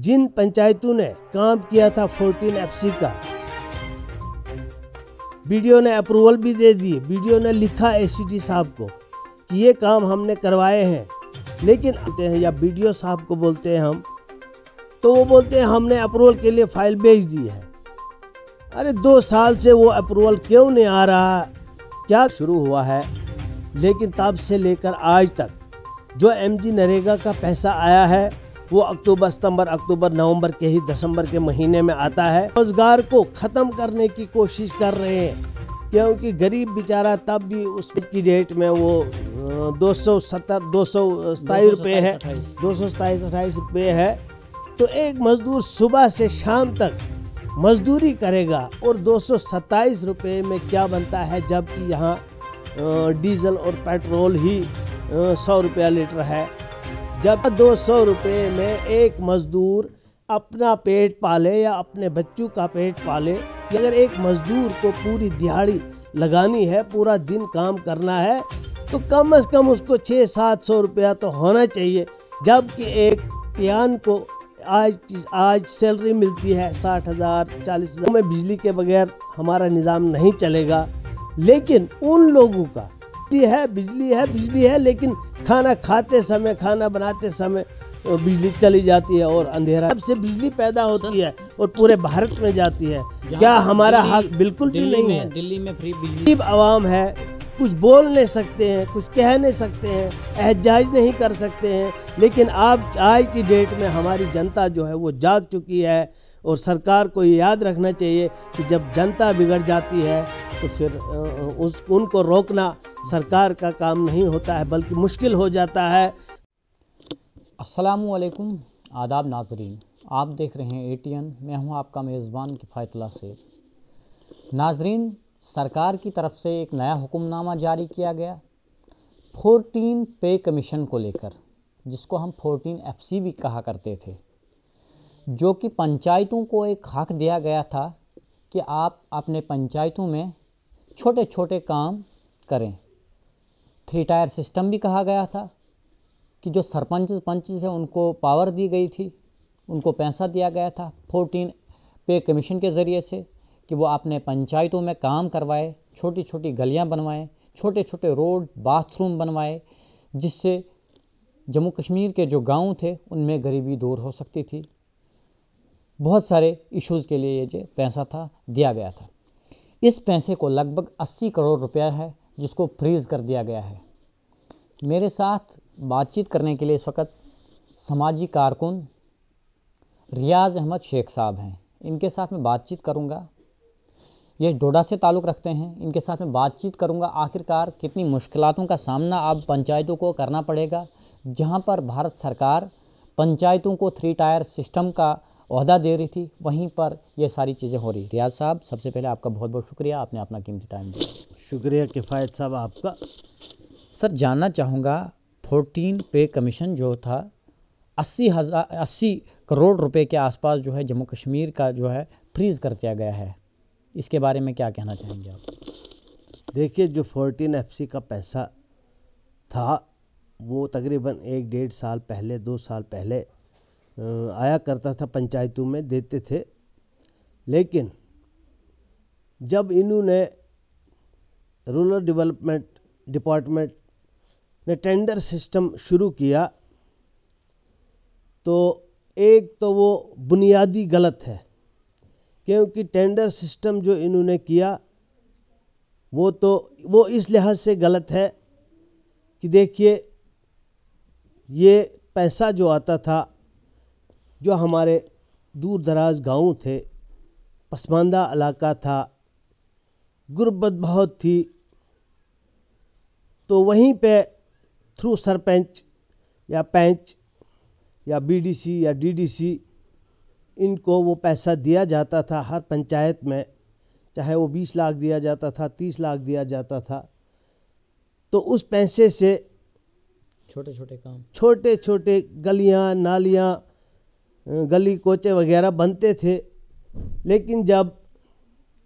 जिन पंचायतों ने काम किया था 14 एफसी का वीडियो ने अप्रूवल भी दे दिए वीडियो ने लिखा एसीटी साहब को कि ये काम हमने करवाए हैं लेकिन आते हैं या वीडियो साहब को बोलते हैं हम तो वो बोलते हैं हमने अप्रूवल के लिए फाइल भेज दी है अरे दो साल से वो अप्रूवल क्यों नहीं आ रहा क्या शुरू हुआ है लेकिन तब से लेकर आज तक जो एमजी नरेगा का पैसा आया है वो अक्टूबर सितंबर अक्टूबर नवंबर के ही दिसंबर के महीने में आता है रोजगार को ख़त्म करने की कोशिश कर रहे हैं क्योंकि गरीब बेचारा तब भी उस की डेट में वो दो सौ सत्तर दो सौ सताईस रुपये है दो सौ सताईस अट्ठाईस रुपये है तो एक मज़दूर सुबह से शाम तक मजदूरी करेगा और दो सौ सत्ताईस रुपये में क्या बनता है जबकि यहाँ डीजल और पेट्रोल ही सौ रुपया लीटर है जब दो सौ रुपये में एक मज़दूर अपना पेट पाले या अपने बच्चों का पेट पाले अगर एक मज़दूर को पूरी दिहाड़ी लगानी है पूरा दिन काम करना है तो कम से कम उसको छः सात सौ रुपया तो होना चाहिए जबकि एक प्यान को आज आज सैलरी मिलती है साठ हज़ार चालीस हज़ार में बिजली के बगैर हमारा निज़ाम नहीं चलेगा लेकिन उन लोगों का बिजली है बिजली है बिजली है लेकिन खाना खाते समय खाना बनाते समय बिजली चली जाती है और अंधेरा से बिजली पैदा होती है और पूरे भारत में जाती है क्या हमारा हक हाँ बिल्कुल भी नहीं है दिल्ली में फ्री बिजली आवाम है कुछ बोल नहीं सकते हैं कुछ कह नहीं सकते हैं एहजाज नहीं कर सकते हैं लेकिन आप आज की डेट में हमारी जनता जो है वो जाग चुकी है और सरकार को ये याद रखना चाहिए कि जब जनता बिगड़ जाती है तो फिर उस उनको रोकना सरकार का काम नहीं होता है बल्कि मुश्किल हो जाता है असलकुम आदाब नाजरीन आप देख रहे हैं एटीएन मैं हूं आपका मेज़बान किफ़ायतला से नाजरीन सरकार की तरफ से एक नया हुक्मनामा जारी किया गया फोर्टीन पे कमीशन को लेकर जिसको हम 14 एफ भी कहा करते थे जो कि पंचायतों को एक हक दिया गया था कि आप अपने पंचायतों में छोटे छोटे काम करें थ्री टायर सिस्टम भी कहा गया था कि जो सरपंच पंच से उनको पावर दी गई थी उनको पैसा दिया गया था फोर्टीन पे कमीशन के ज़रिए से कि वो अपने पंचायतों में काम करवाए छोटी छोटी गलियां बनवाएं छोटे छोटे रोड बाथरूम बनवाए जिससे जम्मू कश्मीर के जो गांव थे उनमें गरीबी दूर हो सकती थी बहुत सारे इश्यूज़ के लिए ये जो पैसा था दिया गया था इस पैसे को लगभग 80 करोड़ रुपया है जिसको फ्रीज़ कर दिया गया है मेरे साथ बातचीत करने के लिए इस वक्त समाजी कारकुन रियाज अहमद शेख साहब हैं इनके साथ मैं बातचीत करूंगा ये डोडा से ताल्लुक़ रखते हैं इनके साथ मैं बातचीत करूंगा आखिरकार कितनी मुश्किलों का सामना अब पंचायतों को करना पड़ेगा जहाँ पर भारत सरकार पंचायतों को थ्री टायर सिस्टम का अहदा दे रही थी वहीं पर ये सारी चीज़ें हो रही रियाज साहब सबसे पहले आपका बहुत बहुत शुक्रिया आपने अपना कीमती टाइम दिया शुक्रिया किफ़ायत साहब आपका सर जानना चाहूँगा फोर्टीन पे कमीशन जो था अस्सी हज़ार अस्सी करोड़ रुपए के आसपास जो है जम्मू कश्मीर का जो है फ्रीज़ कर दिया गया है इसके बारे में क्या कहना चाहेंगे आप देखिए जो फोर्टीन एफ का पैसा था वो तकरीबन एक डेढ़ साल पहले दो साल पहले आया करता था पंचायतों में देते थे लेकिन जब इन्होंने रूरल डेवलपमेंट डिपार्टमेंट ने टेंडर सिस्टम शुरू किया तो एक तो वो बुनियादी गलत है क्योंकि टेंडर सिस्टम जो इन्होंने किया वो तो वो इस लिहाज से गलत है कि देखिए ये पैसा जो आता था जो हमारे दूर दराज गाँव थे पसमानदा इलाका था गुर्बत बहुत थी तो वहीं पे थ्रू सरपंच या पैंच या बीडीसी या डीडीसी इनको वो पैसा दिया जाता था हर पंचायत में चाहे वो बीस लाख दिया जाता था तीस लाख दिया जाता था तो उस पैसे से छोटे छोटे काम छोटे छोटे गलियां नालियां गली कोचे वगैरह बनते थे लेकिन जब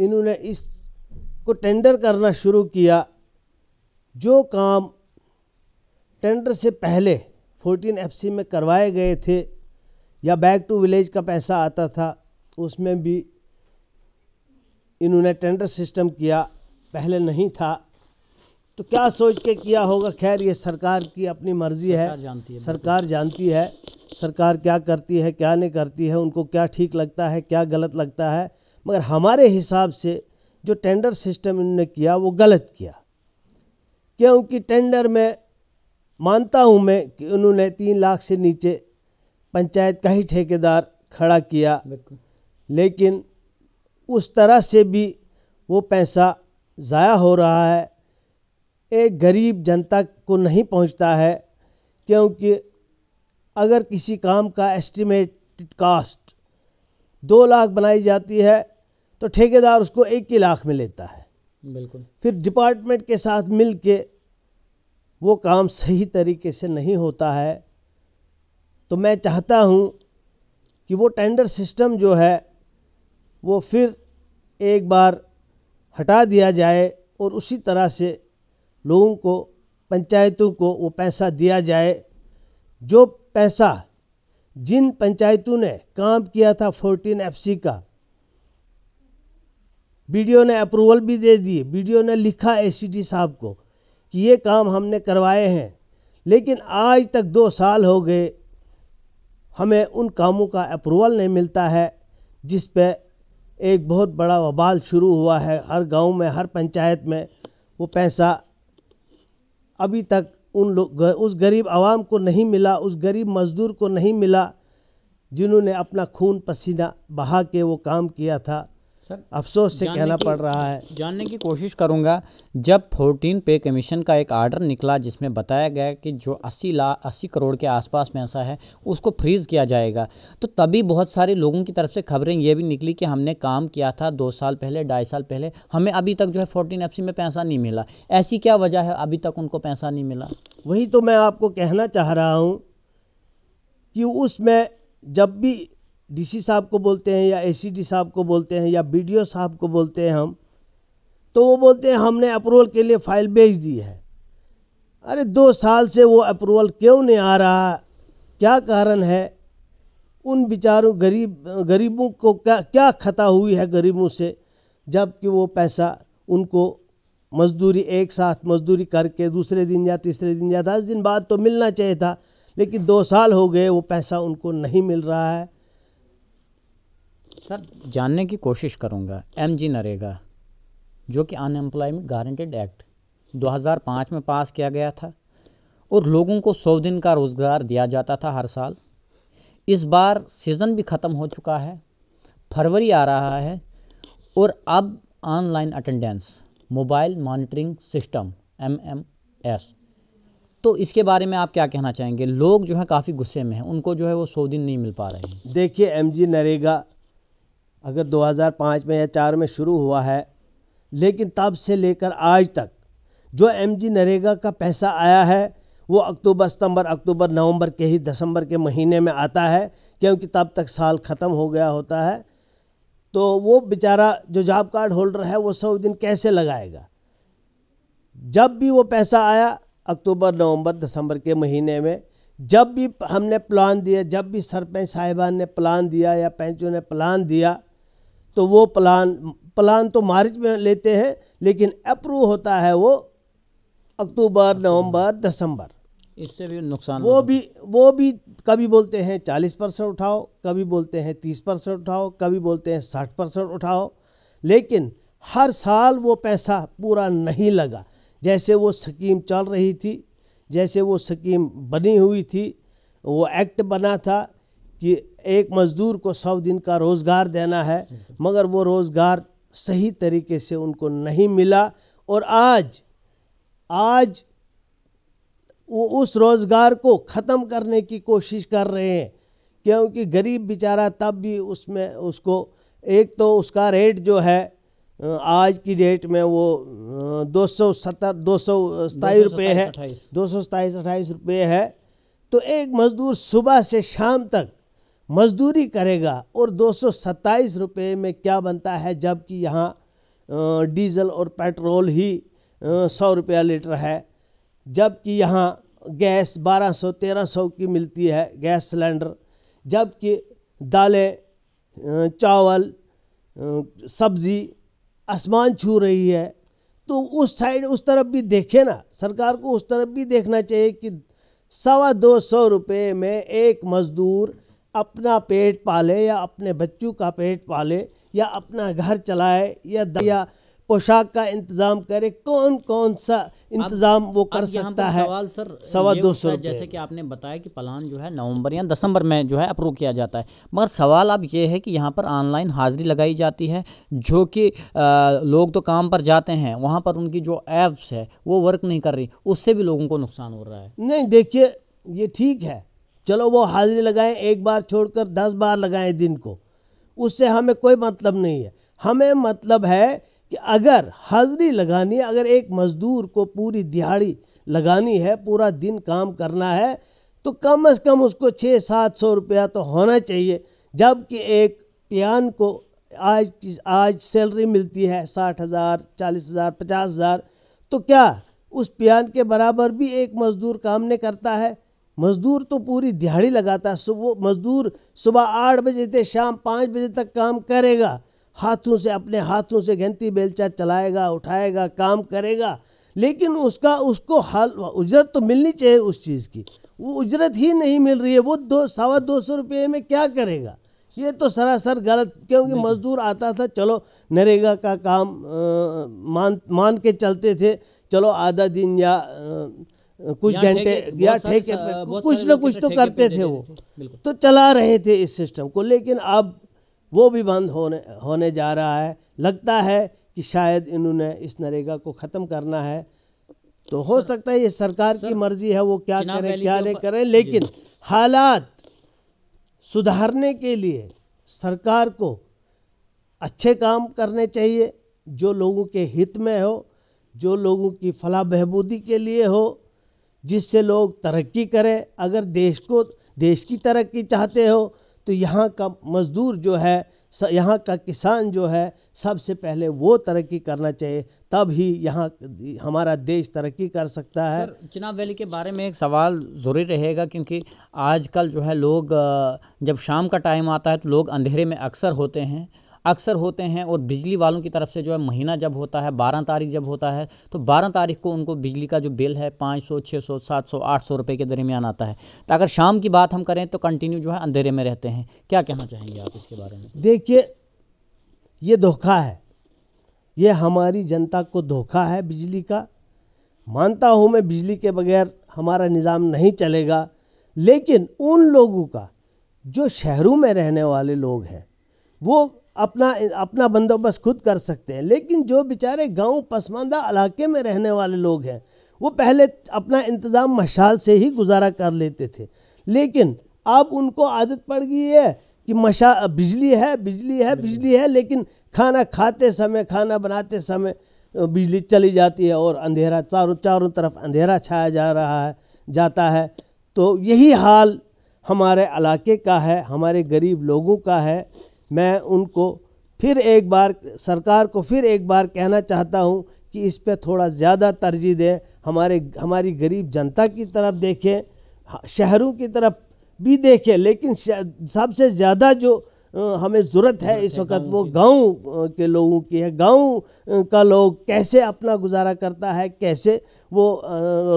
इन्होंने इसको टेंडर करना शुरू किया जो काम टेंडर से पहले 14 एफसी में करवाए गए थे या बैक टू विलेज का पैसा आता था उसमें भी इन्होंने टेंडर सिस्टम किया पहले नहीं था तो क्या सोच के किया होगा खैर ये सरकार की अपनी मर्जी है सरकार जानती है सरकार जानती है सरकार क्या करती है क्या नहीं करती है उनको क्या ठीक लगता है क्या गलत लगता है मगर हमारे हिसाब से जो टेंडर सिस्टम इन्होंने किया वो गलत किया क्योंकि टेंडर में मानता हूँ मैं कि उन्होंने तीन लाख से नीचे पंचायत का ही ठेकेदार खड़ा किया लेकिन उस तरह से भी वो पैसा ज़ाया हो रहा है एक गरीब जनता को नहीं पहुंचता है क्योंकि अगर किसी काम का एस्टिमेटेड कास्ट दो लाख बनाई जाती है तो ठेकेदार उसको एक ही लाख में लेता है बिल्कुल फिर डिपार्टमेंट के साथ मिल के वो काम सही तरीके से नहीं होता है तो मैं चाहता हूँ कि वो टेंडर सिस्टम जो है वो फिर एक बार हटा दिया जाए और उसी तरह से लोगों को पंचायतों को वो पैसा दिया जाए जो पैसा जिन पंचायतों ने काम किया था फोर्टीन एफसी का बीडीओ ने अप्रूवल भी दे दिए बीडीओ ने लिखा एसीडी साहब को कि ये काम हमने करवाए हैं लेकिन आज तक दो साल हो गए हमें उन कामों का अप्रूवल नहीं मिलता है जिस पे एक बहुत बड़ा वबाल शुरू हुआ है हर गांव में हर पंचायत में वो पैसा अभी तक उन लोग उस गरीब आवाम को नहीं मिला उस गरीब मज़दूर को नहीं मिला जिन्होंने अपना खून पसीना बहा के वो काम किया था सर अफसोस से कहना पड़ रहा है जानने की कोशिश करूंगा जब 14 पे कमीशन का एक आर्डर निकला जिसमें बताया गया कि जो 80 लाख 80 करोड़ के आसपास में ऐसा है उसको फ्रीज़ किया जाएगा तो तभी बहुत सारे लोगों की तरफ से खबरें ये भी निकली कि हमने काम किया था दो साल पहले ढाई साल पहले हमें अभी तक जो है फोर्टीन एफ में पैसा नहीं मिला ऐसी क्या वजह है अभी तक उनको पैसा नहीं मिला वही तो मैं आपको कहना चाह रहा हूँ कि उसमें जब भी डीसी साहब को बोलते हैं या एसीडी साहब को बोलते हैं या बीडीओ साहब को बोलते हैं हम तो वो बोलते हैं हमने अप्रूवल के लिए फ़ाइल भेज दी है अरे दो साल से वो अप्रूवल क्यों नहीं आ रहा क्या कारण है उन बिचारों गरीब गरीबों को क्या क्या खता हुई है गरीबों से जबकि वो पैसा उनको मजदूरी एक साथ मजदूरी करके दूसरे दिन या तीसरे दिन या दस दिन बाद तो मिलना चाहिए था लेकिन दो साल हो गए वो पैसा उनको नहीं मिल रहा है सर मतलब जानने की कोशिश करूँगा एम जी नरेगा जो कि अनएम्प्लॉयमेंट गारंटेड एक्ट 2005 में पास किया गया था और लोगों को सौ दिन का रोज़गार दिया जाता था हर साल इस बार सीज़न भी ख़त्म हो चुका है फरवरी आ रहा है और अब online attendance mobile monitoring system M M S तो इसके बारे में आप क्या कहना चाहेंगे लोग जो है काफ़ी गुस्से में हैं उनको जो है वो सौ दिन नहीं मिल पा रहे हैं देखिए एम जी नरेगा अगर 2005 में या चार में शुरू हुआ है लेकिन तब से लेकर आज तक जो एम जी नरेगा का पैसा आया है वो अक्टूबर सितंबर अक्टूबर नवंबर के ही दिसंबर के महीने में आता है क्योंकि तब तक साल ख़त्म हो गया होता है तो वो बेचारा जो जॉब कार्ड होल्डर है वो सौ दिन कैसे लगाएगा जब भी वो पैसा आया अक्टूबर नवंबर दिसंबर के महीने में जब भी हमने प्लान दिया जब भी सरपंच साहिबान ने प्लान दिया या पैंचों ने प्लान दिया तो वो प्लान प्लान तो मार्च में लेते हैं लेकिन अप्रूव होता है वो अक्टूबर नवंबर दिसंबर इससे भी नुकसान वो भी वो भी कभी बोलते हैं चालीस परसेंट उठाओ कभी बोलते हैं तीस परसेंट उठाओ कभी बोलते हैं साठ परसेंट उठाओ लेकिन हर साल वो पैसा पूरा नहीं लगा जैसे वो स्कीम चल रही थी जैसे वो स्कीम बनी हुई थी वो एक्ट बना था कि एक मज़दूर को सौ दिन का रोज़गार देना है मगर वो रोज़गार सही तरीके से उनको नहीं मिला और आज आज वो उस रोज़गार को ख़त्म करने की कोशिश कर रहे हैं क्योंकि गरीब बेचारा तब भी उसमें उसको एक तो उसका रेट जो है आज की डेट में वो दो सौ सत्तर दो सौ सताईस रुपये है दो सौ सताईस अट्ठाईस रुपये है तो एक मज़दूर सुबह से शाम तक मजदूरी करेगा और दो सौ में क्या बनता है जबकि यहाँ डीजल और पेट्रोल ही सौ रुपया लीटर है जबकि यहाँ गैस 1200 1300 की मिलती है गैस सिलेंडर जबकि दालें चावल सब्ज़ी आसमान छू रही है तो उस साइड उस तरफ भी देखे ना सरकार को उस तरफ भी देखना चाहिए कि सवा दो सौ रुपये में एक मज़दूर अपना पेट पाले या अपने बच्चों का पेट पाले या अपना घर चलाए या दया पोशाक का इंतज़ाम करे कौन कौन सा इंतज़ाम वो कर सकता है सवाल सर सवा दो सौ जैसे कि आपने बताया कि प्लान जो है नवंबर या दिसंबर में जो है अप्रूव किया जाता है मगर सवाल अब ये है कि यहाँ पर ऑनलाइन हाज़िरी लगाई जाती है जो कि लोग तो काम पर जाते हैं वहाँ पर उनकी जो ऐप्स है वो वर्क नहीं कर रही उससे भी लोगों को नुकसान हो रहा है नहीं देखिए ये ठीक है चलो वो हाजिरी लगाएं एक बार छोड़कर दस बार लगाएं दिन को उससे हमें कोई मतलब नहीं है हमें मतलब है कि अगर हाजिरी लगानी है अगर एक मज़दूर को पूरी दिहाड़ी लगानी है पूरा दिन काम करना है तो कम अज़ कम उसको छः सात सौ रुपया तो होना चाहिए जबकि एक पियान को आज आज सैलरी मिलती है साठ हज़ार चालीस हज़ार पचास हज़ार तो क्या उस पियान के बराबर भी एक मज़दूर काम नहीं करता है मज़दूर तो पूरी दिहाड़ी लगाता है सुबह मज़दूर सुबह आठ बजे से शाम पाँच बजे तक काम करेगा हाथों से अपने हाथों से घंटी बेलचा चलाएगा उठाएगा काम करेगा लेकिन उसका उसको हाल उजरत तो मिलनी चाहिए उस चीज़ की वो उजरत ही नहीं मिल रही है वो दो सवा दो सौ रुपये में क्या करेगा ये तो सरासर गलत क्योंकि मज़दूर आता था चलो नरेगा का काम आ, मान मान के चलते थे चलो आधा दिन या आ, कुछ घंटे या ठेके पर कुछ ना कुछ तो करते थे वो तो चला रहे थे इस सिस्टम को लेकिन अब वो भी बंद होने होने जा रहा है लगता है कि शायद इन्होंने इस नरेगा को ख़त्म करना है तो हो सकता है ये सरकार की मर्ज़ी है वो क्या करें क्या नहीं करें लेकिन हालात सुधारने के लिए सरकार को अच्छे काम करने चाहिए जो लोगों के हित में हो जो लोगों की फलाह बहबूदी के लिए हो जिससे लोग तरक्की करें अगर देश को देश की तरक्की चाहते हो तो यहाँ का मज़दूर जो है यहाँ का किसान जो है सबसे पहले वो तरक्की करना चाहिए तब ही यहाँ हमारा देश तरक्की कर सकता है चिनाब वैली के बारे में एक सवाल ज़रूरी रहेगा क्योंकि आजकल जो है लोग जब शाम का टाइम आता है तो लोग अंधेरे में अक्सर होते हैं अक्सर होते हैं और बिजली वालों की तरफ से जो है महीना जब होता है बारह तारीख जब होता है तो बारह तारीख को उनको बिजली का जो बिल है पाँच सौ छः सौ सात सौ आठ सौ रुपये के दरमियान आता है तो अगर शाम की बात हम करें तो कंटिन्यू जो है अंधेरे में रहते हैं क्या कहना चाहेंगे आप इसके बारे में देखिए ये धोखा है ये हमारी जनता को धोखा है बिजली का मानता हूँ मैं बिजली के बगैर हमारा निज़ाम नहीं चलेगा लेकिन उन लोगों का जो शहरों में रहने वाले लोग हैं वो अपना अपना बंदोबस्त खुद कर सकते हैं लेकिन जो बेचारे गांव पसमानदा इलाके में रहने वाले लोग हैं वो पहले अपना इंतज़ाम मशाल से ही गुजारा कर लेते थे लेकिन अब उनको आदत पड़ गई है कि मशा बिजली है बिजली है बिजली है लेकिन खाना खाते समय खाना बनाते समय बिजली चली जाती है और अंधेरा चारों चारों तरफ अंधेरा छाया जा रहा है जाता है तो यही हाल हमारे इलाके का है हमारे गरीब लोगों का है मैं उनको फिर एक बार सरकार को फिर एक बार कहना चाहता हूँ कि इस पर थोड़ा ज़्यादा तरजीह दें हमारे हमारी गरीब जनता की तरफ देखें शहरों की तरफ भी देखें लेकिन सबसे ज़्यादा जो हमें ज़रूरत है इस वक्त वो गांव के लोगों की है गांव का लोग कैसे अपना गुजारा करता है कैसे वो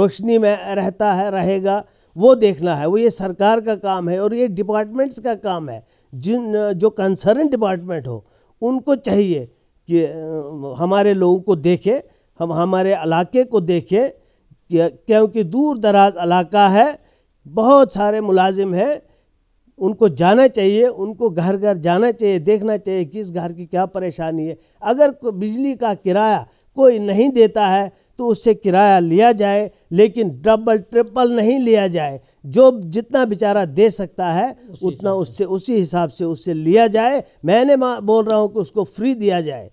रोशनी में रहता है रहेगा वो देखना है वो ये सरकार का काम है और ये डिपार्टमेंट्स का काम है जिन जो कंसर्न डिपार्टमेंट हो उनको चाहिए कि हमारे लोगों को देखे हम हमारे इलाके को देखे क्योंकि दूर दराज इलाका है बहुत सारे मुलाजिम हैं उनको जाना चाहिए उनको घर घर जाना चाहिए देखना चाहिए किस घर की क्या परेशानी है अगर बिजली का किराया कोई नहीं देता है तो उससे किराया लिया जाए लेकिन डबल ट्रिपल नहीं लिया जाए जो जितना बेचारा दे सकता है उतना उससे उसी हिसाब से उससे लिया जाए मैंने बोल रहा हूँ कि उसको फ्री दिया जाए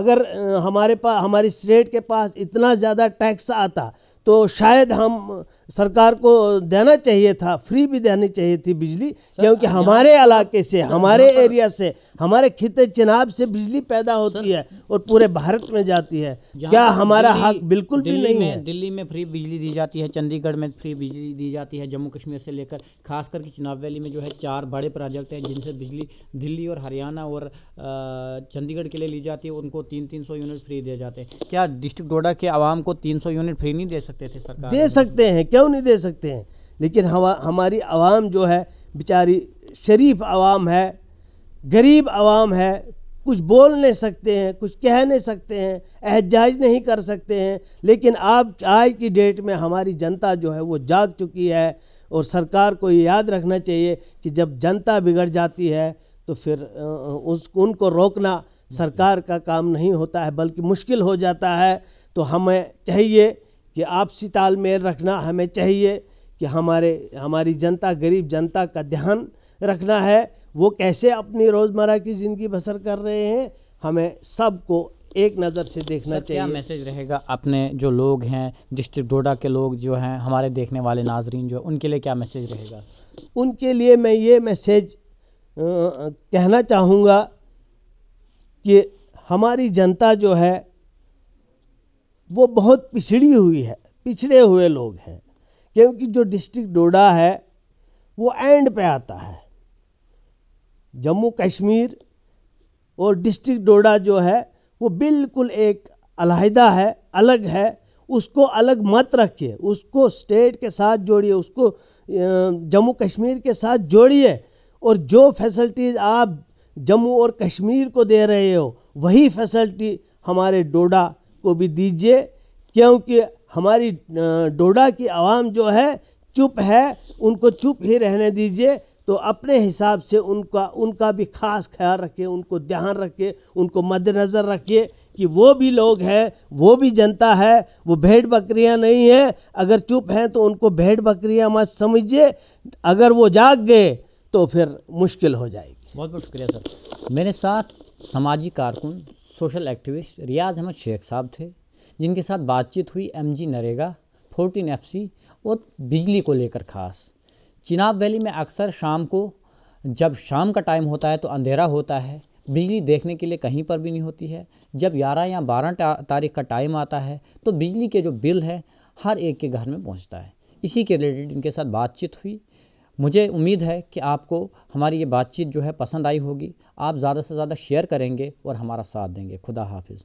अगर हमारे पास हमारी स्टेट के पास इतना ज़्यादा टैक्स आता तो शायद हम सरकार को देना चाहिए था फ्री भी देनी चाहिए थी बिजली क्योंकि हमारे इलाके से हमारे एरिया से हमारे खिते चिनाब से बिजली पैदा होती है और पूरे भारत में जाती है क्या हमारा हक हाँ बिल्कुल भी नहीं है दिल्ली में फ्री बिजली दी जाती है चंडीगढ़ में फ्री बिजली दी जाती है जम्मू कश्मीर से लेकर खास करके चिनाब वैली में जो है चार बड़े प्रोजेक्ट हैं जिनसे बिजली दिल्ली और हरियाणा और चंडीगढ़ के लिए ली जाती है उनको तीन तीन सौ यूनिट फ्री दिए जाते हैं क्या डिस्ट्रिक्ट डोडा के आवाम को तीन सौ यूनिट फ्री नहीं दे सकते थे सरकार दे सकते हैं क्यों नहीं दे सकते हैं लेकिन हवा हमारी आवाम जो है बेचारी शरीफ आवाम है गरीब आवाम है कुछ बोल नहीं सकते हैं कुछ कह नहीं सकते हैं एहजाज नहीं कर सकते हैं लेकिन आप आज की डेट में हमारी जनता जो है वो जाग चुकी है और सरकार को ये याद रखना चाहिए कि जब जनता बिगड़ जाती है तो फिर उस उनको रोकना सरकार का काम नहीं होता है बल्कि मुश्किल हो जाता है तो हमें चाहिए कि आपसी तालमेल रखना हमें चाहिए कि हमारे हमारी जनता गरीब जनता का ध्यान रखना है वो कैसे अपनी रोज़मर्रा की ज़िंदगी बसर कर रहे हैं हमें सबको एक नज़र से देखना चाहिए क्या मैसेज रहेगा अपने जो लोग हैं डिस्ट्रिक्ट डोडा के लोग जो हैं हमारे देखने वाले नाजरीन जो उनके लिए क्या मैसेज रहेगा उनके लिए मैं ये मैसेज कहना चाहूँगा कि हमारी जनता जो है वो बहुत पिछड़ी हुई है पिछड़े हुए लोग हैं क्योंकि जो डिस्ट्रिक्ट डोडा है वो एंड पे आता है जम्मू कश्मीर और डिस्ट्रिक्ट डोडा जो है वो बिल्कुल एक अलहदा है अलग है उसको अलग मत रखिए उसको स्टेट के साथ जोड़िए उसको जम्मू कश्मीर के साथ जोड़िए और जो फैसल्टीज़ आप जम्मू और कश्मीर को दे रहे हो वही फैसल्टी हमारे डोडा को भी दीजिए क्योंकि हमारी डोडा की आवाम जो है चुप है उनको चुप ही रहने दीजिए तो अपने हिसाब से उनका उनका भी ख़ास ख्याल रखिए उनको ध्यान रखिए उनको मद्दनज़र रखिए कि वो भी लोग हैं वो भी जनता है वो भेड़ बकरियां नहीं हैं अगर चुप हैं तो उनको भेड़ बकरियां मत समझिए अगर वो जाग गए तो फिर मुश्किल हो जाएगी बहुत बहुत शुक्रिया सर मेरे साथ समाजी कारकुन सोशल एक्टिविस्ट रियाज अहमद शेख साहब थे जिनके साथ बातचीत हुई एम नरेगा फोर्टीन एफ और बिजली को लेकर खास चिनाब वैली में अक्सर शाम को जब शाम का टाइम होता है तो अंधेरा होता है बिजली देखने के लिए कहीं पर भी नहीं होती है जब ग्यारह या बारह तारीख का टाइम आता है तो बिजली के जो बिल है हर एक के घर में पहुंचता है इसी के रिलेटेड इनके साथ बातचीत हुई मुझे उम्मीद है कि आपको हमारी ये बातचीत जो है पसंद आई होगी आप ज़्यादा से ज़्यादा शेयर करेंगे और हमारा साथ देंगे खुदा हाफिज़